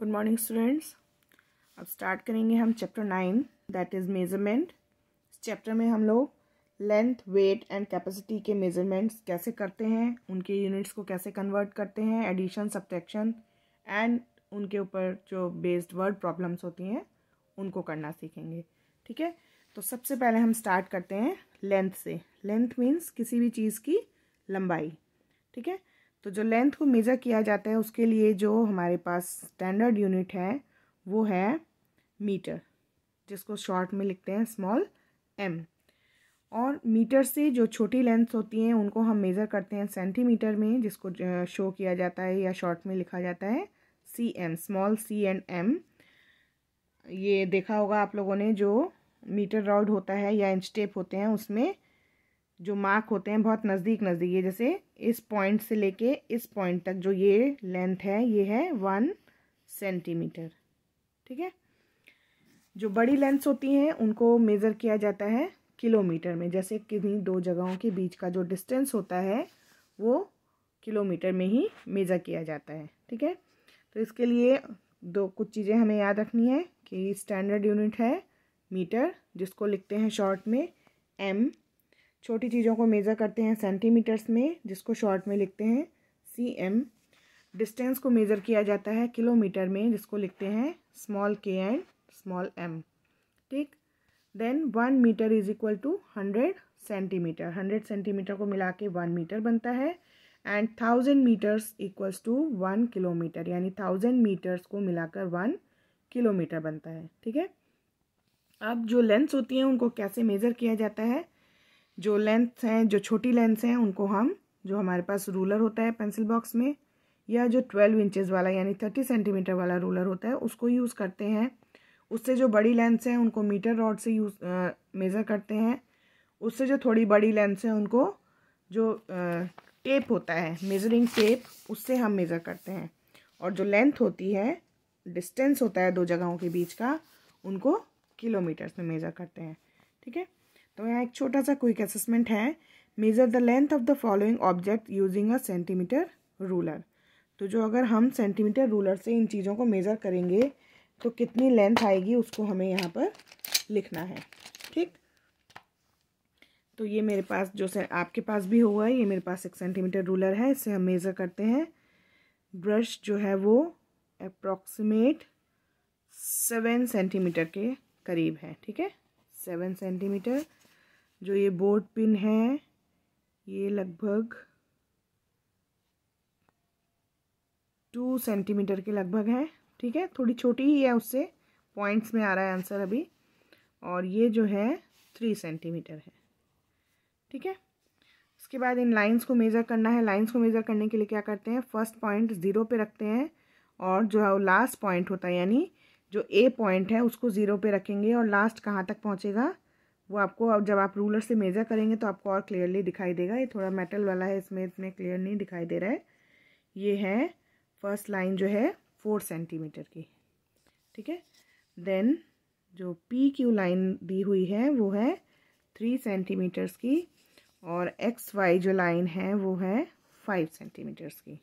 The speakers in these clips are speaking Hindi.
गुड मॉर्निंग स्टूडेंट्स अब स्टार्ट करेंगे हम chapter nine that is measurement इस चैप्टर में हम लोग लेंथ वेट एंड कैपेसिटी के मेजरमेंट्स कैसे करते हैं उनके यूनिट्स को कैसे कन्वर्ट करते हैं एडिशन सब्ट्रैक्शन एंड उनके ऊपर जो बेस्ड वर्ड प्रॉब्लम्स होती हैं उनको करना सीखेंगे ठीक है तो सबसे पहले हम स्टार्ट करते हैं लेंथ से लेंथ मीन्स किसी भी चीज़ की लंबाई ठीक है तो जो लेंथ को मेज़र किया जाता है उसके लिए जो हमारे पास स्टैंडर्ड यूनिट है वो है मीटर जिसको शॉर्ट में लिखते हैं स्मॉल एम और मीटर से जो छोटी लेंथ होती हैं उनको हम मेज़र करते हैं सेंटीमीटर में जिसको शो किया जाता है या शॉर्ट में लिखा जाता है C M small C and M ये देखा होगा आप लोगों ने जो मीटर रॉड होता है या इंच टेप होते हैं उसमें जो मार्क होते हैं बहुत नज़दीक नज़दीक ये जैसे इस पॉइंट से लेके इस पॉइंट तक जो ये लेंथ है ये है वन सेंटीमीटर ठीक है जो बड़ी लेंथ्स होती हैं उनको मेज़र किया जाता है किलोमीटर में जैसे किन्हीं दो जगहों के बीच का जो डिस्टेंस होता है वो किलोमीटर में ही मेज़र किया जाता है ठीक है तो इसके लिए दो कुछ चीज़ें हमें याद रखनी है कि स्टैंडर्ड यूनिट है मीटर जिसको लिखते हैं शॉर्ट में एम छोटी चीज़ों को मेज़र करते हैं सेंटीमीटर्स में जिसको शॉर्ट में लिखते हैं सी एम डिस्टेंस को मेज़र किया जाता है किलोमीटर में जिसको लिखते हैं small K and small M ठीक then one metre is equal to hundred centimetre hundred centimetre को मिला के वन मीटर बनता है and thousand metres equals to one kilometre यानी थाउजेंड मीटर्स को मिलाकर वन किलोमीटर बनता है ठीक है अब जो लेंथ्स होती हैं उनको कैसे मेज़र किया जाता है जो लेंथ हैं जो छोटी लेंथ हैं उनको हम जो हमारे पास रूलर होता है पेंसिल बॉक्स में या जो ट्वेल्व इंचेज़ वाला यानी थर्टी सेंटीमीटर वाला रूलर होता है उसको यूज़ करते हैं उससे जो बड़ी लेंथ हैं उनको मीटर रॉड से यूज मेज़र करते हैं उससे जो थोड़ी बड़ी लेंथ हैं उनको जो आ, टेप होता है मेजरिंग टेप उससे हम मेज़र करते हैं और जो लेंथ होती है डिस्टेंस होता है दो जगहों के बीच का उनको किलोमीटर्स में मेज़र करते हैं ठीक है तो यहाँ एक छोटा सा क्विक असेसमेंट है measure the length of the following object using a centimetre ruler तो जो अगर हम सेंटीमीटर रूलर से इन चीज़ों को मेज़र करेंगे तो कितनी लेंथ आएगी उसको हमें यहाँ पर लिखना है ठीक तो ये मेरे पास जो से आपके पास भी होगा ये मेरे पास एक सेंटीमीटर रूलर है इससे हम मेज़र करते हैं ब्रश जो है वो अप्रॉक्सीमेट सेवन सेंटीमीटर के करीब है ठीक है सेवन सेंटीमीटर जो ये बोर्ड पिन है ये लगभग टू सेंटीमीटर के लगभग है ठीक है थोड़ी छोटी ही है उससे पॉइंट्स में आ रहा है आंसर अभी और ये जो है थ्री सेंटीमीटर है ठीक है उसके बाद इन लाइंस को मेज़र करना है लाइंस को मेज़र करने के लिए क्या करते हैं फर्स्ट पॉइंट ज़ीरो पे रखते हैं और जो है वो लास्ट पॉइंट होता है यानी जो ए पॉइंट है उसको ज़ीरो पे रखेंगे और लास्ट कहाँ तक पहुँचेगा वो आपको अब जब आप रूलर से मेज़र करेंगे तो आपको और क्लियरली दिखाई देगा ये थोड़ा मेटल वाला है इसमें इसमें क्लियर नहीं दिखाई दे रहा है ये है फर्स्ट लाइन जो है फोर सेंटीमीटर की ठीक है देन जो पी क्यू लाइन दी हुई है वो है थ्री सेंटीमीटर्स की और एक्स वाई जो लाइन है वो है फाइव सेंटीमीटर्स की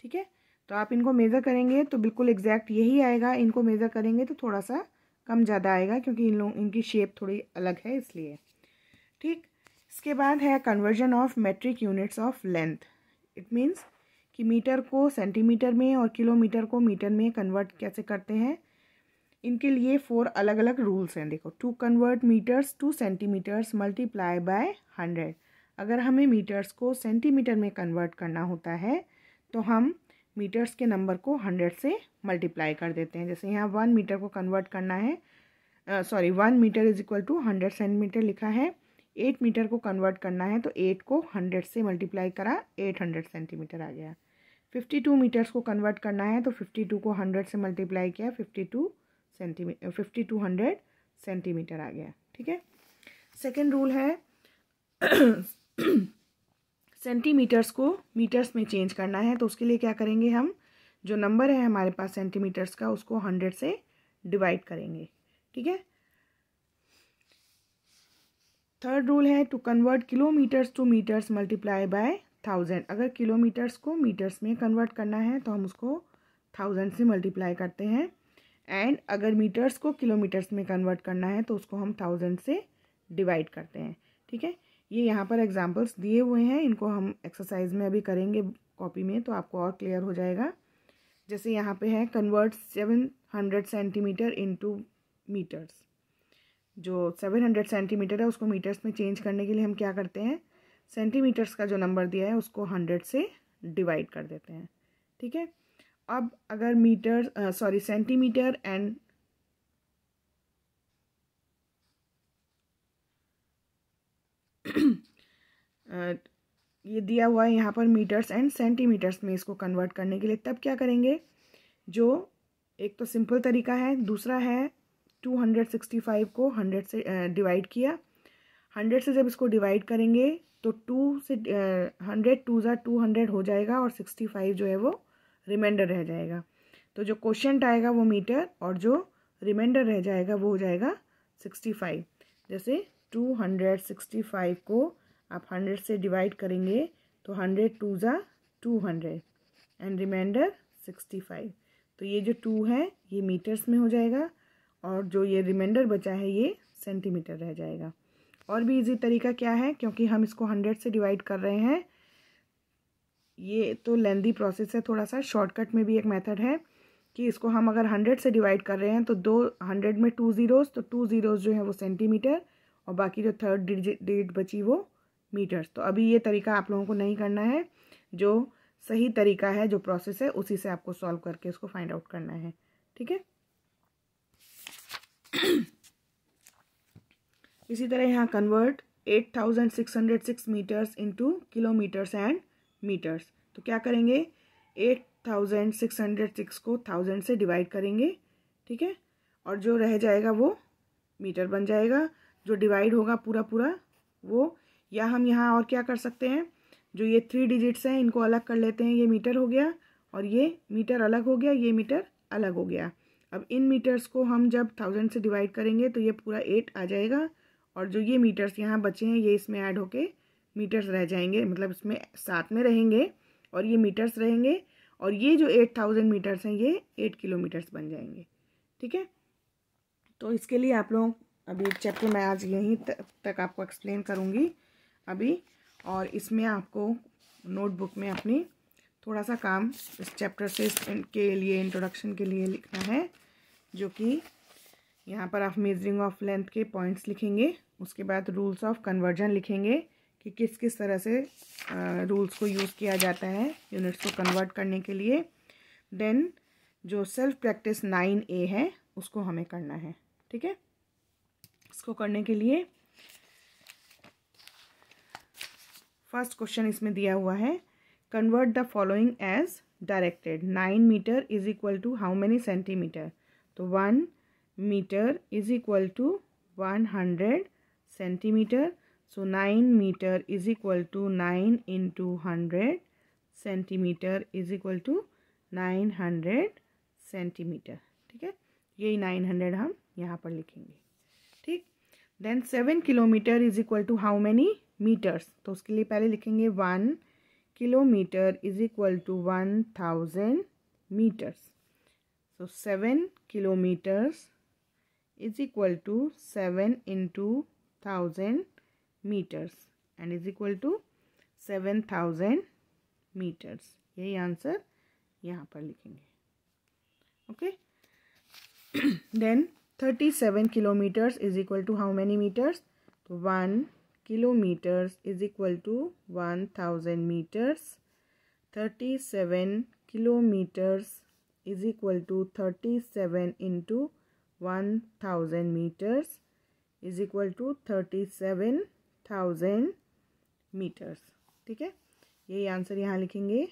ठीक है तो आप इनको मेज़र करेंगे तो बिल्कुल एग्जैक्ट यही आएगा इनको मेज़र करेंगे तो थोड़ा सा कम ज़्यादा आएगा क्योंकि इन लोग इनकी शेप थोड़ी अलग है इसलिए ठीक इसके बाद है conversion of metric units of length it means कि मीटर को सेंटीमीटर में और किलोमीटर को मीटर में कन्वर्ट कैसे करते हैं इनके लिए फोर अलग अलग रूल्स हैं देखो to convert metres to centimetres multiply by hundred अगर हमें मीटर्स को सेंटीमीटर में कन्वर्ट करना होता है तो हम मीटर्स के नंबर को हंड्रेड से मल्टीप्लाई कर देते हैं जैसे यहाँ वन मीटर को कन्वर्ट करना है sorry one metre is equal to hundred centimetre लिखा है एट मीटर को कन्वर्ट करना है तो एट को हंड्रेड से मल्टीप्लाई करा एट हंड्रेड सेंटीमीटर आ गया फिफ्टी टू मीटर्स को कन्वर्ट करना है तो फिफ्टी टू को हंड्रेड से मल्टीप्लाई किया fifty two centimetre fifty two hundred centimetre आ गया ठीक है सेकेंड रूल है सेंटीमीटर्स को मीटर्स में चेंज करना है तो उसके लिए क्या करेंगे हम जो नंबर है हमारे पास सेंटीमीटर्स का उसको हंड्रेड से डिवाइड करेंगे ठीक है थर्ड रूल है to convert kilometres to metres multiply by thousand अगर किलोमीटर्स को मीटर्स में कन्वर्ट करना है तो हम उसको थाउजेंड से मल्टीप्लाई करते हैं एंड अगर मीटर्स को किलोमीटर्स में कन्वर्ट करना है तो उसको हम थाउजेंड से डिवाइड करते हैं ठीक है ये यहाँ पर एग्जाम्पल्स दिए हुए हैं इनको हम एक्सरसाइज में अभी करेंगे कॉपी में तो आपको और क्लियर हो जाएगा जैसे यहाँ पे है convert seven hundred centimetre into metres जो सेवन हंड्रेड सेंटीमीटर है उसको मीटर्स में चेंज करने के लिए हम क्या करते हैं सेंटीमीटर्स का जो नंबर दिया है उसको हंड्रेड से डिवाइड कर देते हैं ठीक है अब अगर मीटर सॉरी सेंटीमीटर एंड ये दिया हुआ है यहाँ पर मीटर्स एंड सेंटीमीटर्स में इसको कन्वर्ट करने के लिए तब क्या करेंगे जो एक तो सिंपल तरीका है दूसरा है 265 को 100 से डिवाइड किया 100 से जब इसको डिवाइड करेंगे तो टू से हंड्रेड टू ज़ा टू हंड्रेड हो जाएगा और सिक्सटी फाइव जो है वो रिमाइंडर रह जाएगा तो जो क्वेश्चन आएगा वो मीटर और जो रिमाइंडर रह जाएगा वो हो जाएगा सिक्सटी फाइव जैसे टू हंड्रेड सिक्सटी फाइव को आप हंड्रेड से डिवाइड करेंगे तो हंड्रेड टू ज़ा two hundred and reminder sixty five तो ये जो टू है ये मीटर्स में हो जाएगा और जो ये रिमाइंडर बचा है ये सेंटीमीटर रह जाएगा और भी इजी तरीका क्या है क्योंकि हम इसको हंड्रेड से डिवाइड कर रहे हैं ये तो लेंदी प्रोसेस है थोड़ा सा शॉर्टकट में भी एक मेथड है कि इसको हम अगर हंड्रेड से डिवाइड कर रहे हैं तो दो हंड्रेड में टू ज़ीरोज़ तो टू ज़ीरोज़ जो है वो सेंटीमीटर और बाकी जो थर्ड डिजिट डिजिट बची वो मीटर्स तो अभी ये तरीका आप लोगों को नहीं करना है जो सही तरीका है जो प्रोसेस है उसी से आपको सॉल्व करके उसको फाइंड आउट करना है ठीक है इसी तरह यहाँ convert eight thousand six hundred six metres into kilometres and metres तो क्या करेंगे eight thousand six hundred six को थाउजेंड से डिवाइड करेंगे ठीक है और जो रह जाएगा वो मीटर बन जाएगा जो डिवाइड होगा पूरा पूरा वो या हम यहाँ और क्या कर सकते हैं जो ये थ्री डिजिट्स हैं इनको अलग कर लेते हैं ये मीटर हो गया और ये मीटर अलग हो गया ये मीटर अलग हो गया अब इन मीटर्स को हम जब थाउजेंड से डिवाइड करेंगे तो ये पूरा एट आ जाएगा और जो ये मीटर्स यहाँ बचे हैं ये इसमें ऐड होके मीटर्स रह जाएंगे मतलब इसमें साथ में रहेंगे और ये मीटर्स रहेंगे और ये जो एट थाउजेंड मीटर्स हैं ये एट किलोमीटर्स बन जाएंगे ठीक है तो इसके लिए आप लोग अभी चैप्टर मैं आज यहीं तक आपको एक्सप्लेन करूँगी अभी और इसमें आपको नोटबुक में अपनी थोड़ा सा काम इस चैप्टर से के लिए इंट्रोडक्शन के लिए लिखना है जो कि यहाँ पर आप मेजरिंग ऑफ लेंथ के पॉइंट्स लिखेंगे उसके बाद रूल्स ऑफ कन्वर्जन लिखेंगे कि किस किस तरह से रूल्स को यूज़ किया जाता है यूनिट्स को कन्वर्ट करने के लिए देन जो सेल्फ प्रैक्टिस नाइन ए है उसको हमें करना है ठीक है इसको करने के लिए फर्स्ट क्वेश्चन इसमें दिया हुआ है convert the following as directed nine metre is equal to how many centimetre तो one metre is equal to one hundred centimetre so nine metre is equal to nine into hundred centimetre is equal to nine hundred centimetre ठीक है यही नाइन हंड्रेड हम यहाँ पर लिखेंगे ठीक then seven kilometre is equal to how many metres तो उसके लिए पहले लिखेंगे one kilometre is equal to one thousand metres so seven kilometres is equal to seven into thousand metres and is equal to seven thousand metres यही आंसर यहाँ पर लिखेंगे okay then thirty seven kilometres is equal to how many metres तो one kilometers is equal to 1000 meters 37 kilometers is equal to 37 into 1000 meters is equal to 37,000 meters ठीक है यही आंसर यहाँ लिखेंगे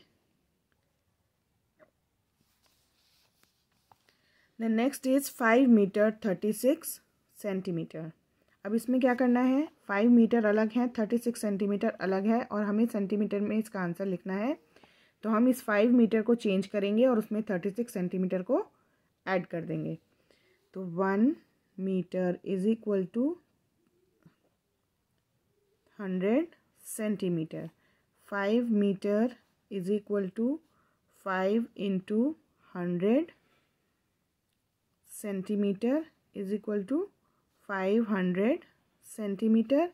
the next is five metre thirty six centimetre अब इसमें क्या करना है फाइव मीटर अलग है थर्टी सिक्स सेंटीमीटर अलग है और हमें सेंटीमीटर में इसका आंसर लिखना है तो हम इस फाइव मीटर को चेंज करेंगे और उसमें थर्टी सिक्स सेंटीमीटर को ऐड कर देंगे तो one metre is equal to hundred centimetre five metre is equal to five into hundred centimetre is equal to five hundred centimetre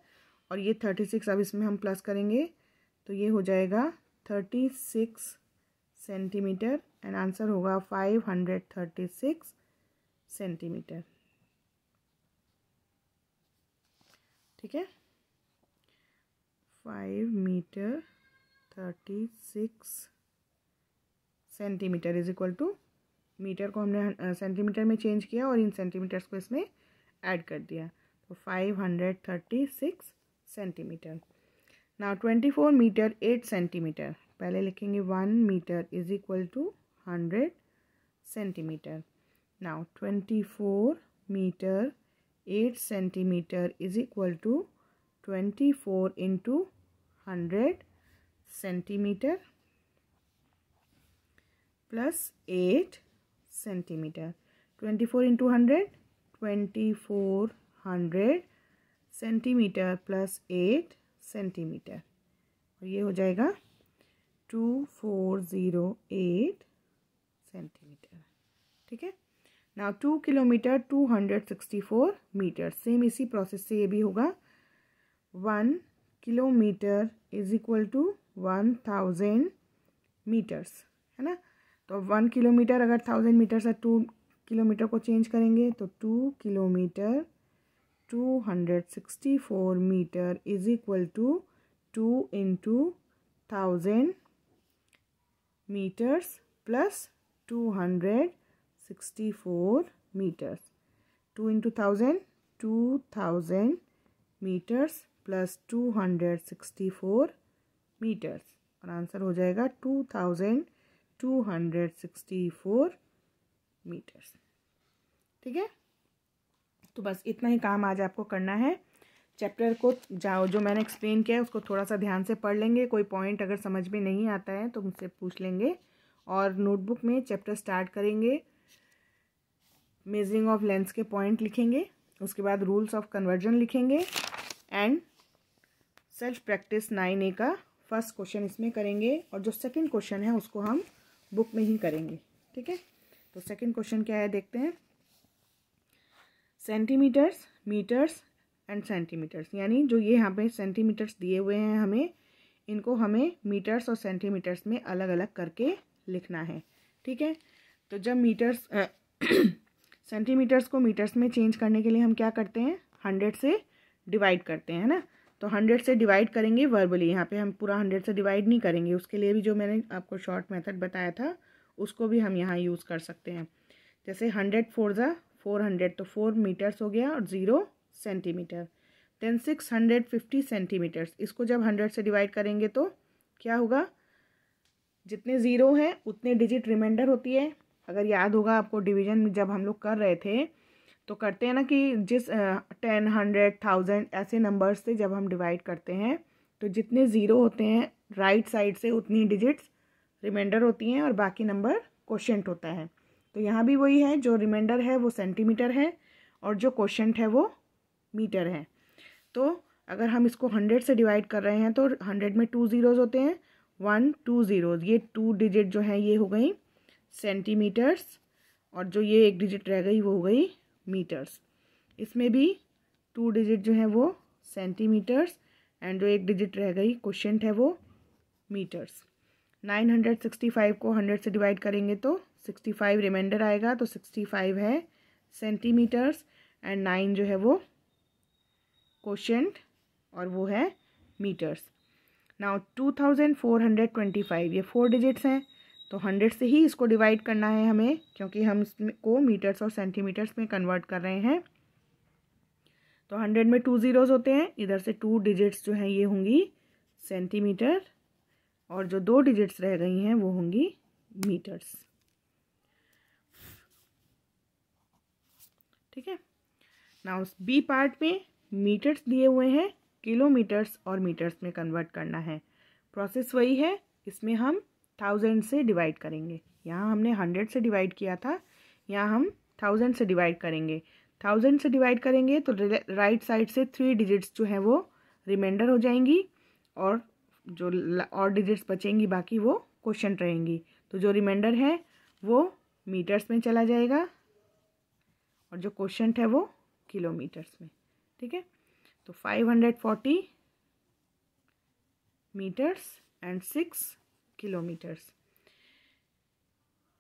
और ये थर्टी सिक्स अब इसमें हम प्लस करेंगे तो ये हो जाएगा thirty six centimetre and answer होगा five hundred thirty six centimetre ठीक है five metre thirty six centimetre is equal to metre को हमने सेंटीमीटर में चेंज किया और इन सेंटीमीटर्स को इसमें ऐड कर दिया तो five hundred thirty six centimetre now twenty four metre eight centimetre पहले लिखेंगे one metre is equal to hundred centimetre now twenty four metre eight centimetre is equal to twenty four into hundred centimetre plus eight centimetre twenty four into hundred twenty four hundred centimetre plus eight centimetre और ये हो जाएगा two four zero eight centimetre ठीक है ना two kilometre two hundred sixty four metre same इसी प्रोसेस से ये भी होगा one kilometre is equal to one thousand metres है ना तो वन किलोमीटर अगर थाउजेंड मीटर्स है टू किलोमीटर को चेंज करेंगे तो two kilometre two hundred sixty four metre is equal to two into thousand metres plus two hundred sixty four metres two into thousand two thousand metres plus two hundred sixty four metres और आंसर हो जाएगा two thousand to hundred sixty four metres ठीक है तो बस इतना ही काम आज आपको करना है चैप्टर को जाओ जो मैंने एक्सप्लेन किया है उसको थोड़ा सा ध्यान से पढ़ लेंगे कोई पॉइंट अगर समझ में नहीं आता है तो मुझसे पूछ लेंगे और नोटबुक में चैप्टर स्टार्ट करेंगे मेजरिंग ऑफ लेंस के पॉइंट लिखेंगे उसके बाद रूल्स ऑफ कन्वर्जन लिखेंगे and self practice nine A का फर्स्ट क्वेश्चन इसमें करेंगे और जो सेकंड क्वेश्चन है उसको हम बुक में ही करेंगे ठीक है तो सेकंड क्वेश्चन क्या है देखते हैं सेंटीमीटर्स मीटर्स एंड सेंटीमीटर्स यानी जो ये यहाँ पे सेंटीमीटर्स दिए हुए हैं हमें इनको हमें मीटर्स और सेंटीमीटर्स में अलग अलग करके लिखना है ठीक है तो जब मीटर्स सेंटीमीटर्स को मीटर्स में चेंज करने के लिए हम क्या करते हैं हंड्रेड से डिवाइड करते हैं ना तो हंड्रेड से डिवाइड करेंगे वर्बली यहाँ पे हम पूरा हंड्रेड से डिवाइड नहीं करेंगे उसके लिए भी जो मैंने आपको शॉर्ट मेथड बताया था उसको भी हम यहाँ यूज़ कर सकते हैं जैसे हंड्रेड फोर ज़ा फोर हंड्रेड तो फोर मीटर्स हो गया और zero centimetre then six hundred fifty centimetres इसको जब हंड्रेड से डिवाइड करेंगे तो क्या होगा जितने ज़ीरो हैं उतने डिजिट रिमाइंडर होती है अगर याद होगा आपको डिवीजन जब हम लोग कर रहे थे तो करते हैं ना कि जिस टेन हंड्रेड थाउजेंड ऐसे नंबर्स से जब हम डिवाइड करते हैं तो जितने ज़ीरो होते हैं राइट right साइड से उतनी डिजिट्स रिमाइंडर होती हैं और बाकी नंबर क्वेश्चन होता है तो यहाँ भी वही है जो रिमाइंडर है वो सेंटीमीटर है और जो क्वेश्चन है वो मीटर है तो अगर हम इसको हंड्रेड से डिवाइड कर रहे हैं तो हंड्रेड में टू ज़ीरोज़ होते हैं वन टू ज़ीरोज़ ये टू डिजिट जो हैं ये हो गई सेंटीमीटर्स और जो ये एक डिजिट रह गई वो हो गई मीटर्स इसमें भी टू डिजिट जो है वो सेंटीमीटर्स एंड जो एक डिजिट रह गई क्वेश्चन है वो metres nine hundred sixty five को हंड्रेड से डिवाइड करेंगे तो सिक्सटी फाइव रिमाइंडर आएगा तो सिक्सटी फाइव है सेंटीमीटर्स एंड नाइन जो है वो कोशेंट और वो है metres now two thousand four hundred twenty five ये फोर डिजिट्स हैं तो हंड्रेड से ही इसको डिवाइड करना है हमें क्योंकि हम इसको मीटर्स और सेंटीमीटर्स में कन्वर्ट कर रहे हैं तो हंड्रेड में टू ज़ीरोज़ होते हैं इधर से टू डिजिट्स जो हैं ये होंगी सेंटीमीटर और जो दो डिजिट्स रह गई हैं वो होंगी मीटर्स ठीक है ना उस बी पार्ट में मीटर्स दिए हुए हैं किलोमीटर्स और मीटर्स में कन्वर्ट करना है प्रोसेस वही है इसमें हम थाउजेंड से डिवाइड करेंगे यहाँ हमने हंड्रेड से डिवाइड किया था यहाँ हम थाउजेंड से डिवाइड करेंगे थाउजेंड से डिवाइड करेंगे तो राइट साइड से थ्री डिजिट्स जो हैं वो रिमाइंडर हो जाएंगी और जो और डिजिट्स बचेंगी बाकी वो क्वेश्चन रहेंगी तो जो रिमाइंडर है वो मीटर्स में चला जाएगा और जो क्वेश्चन है वो किलोमीटर्स में ठीक है तो five hundred forty metres and six kilometres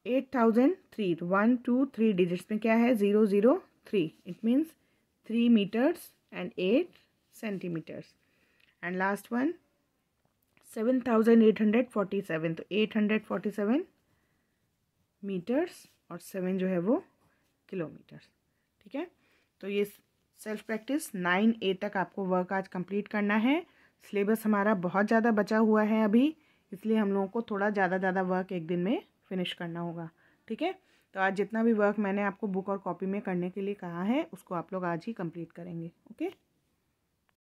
eight thousand three one two three digits में क्या है zero zero three it means three metres and eight centimetres and last one seven thousand eight hundred forty seven तो eight hundred forty seven metres और सेवन जो है वो किलोमीटर्स ठीक है तो ये सेल्फ प्रैक्टिस नाइन ए तक आपको वर्क आज कंप्लीट करना है सिलेबस हमारा बहुत ज़्यादा बचा हुआ है अभी इसलिए हम लोगों को थोड़ा ज़्यादा ज़्यादा वर्क एक दिन में फिनिश करना होगा ठीक है तो आज जितना भी वर्क मैंने आपको बुक और कॉपी में करने के लिए कहा है उसको आप लोग आज ही कंप्लीट करेंगे ओके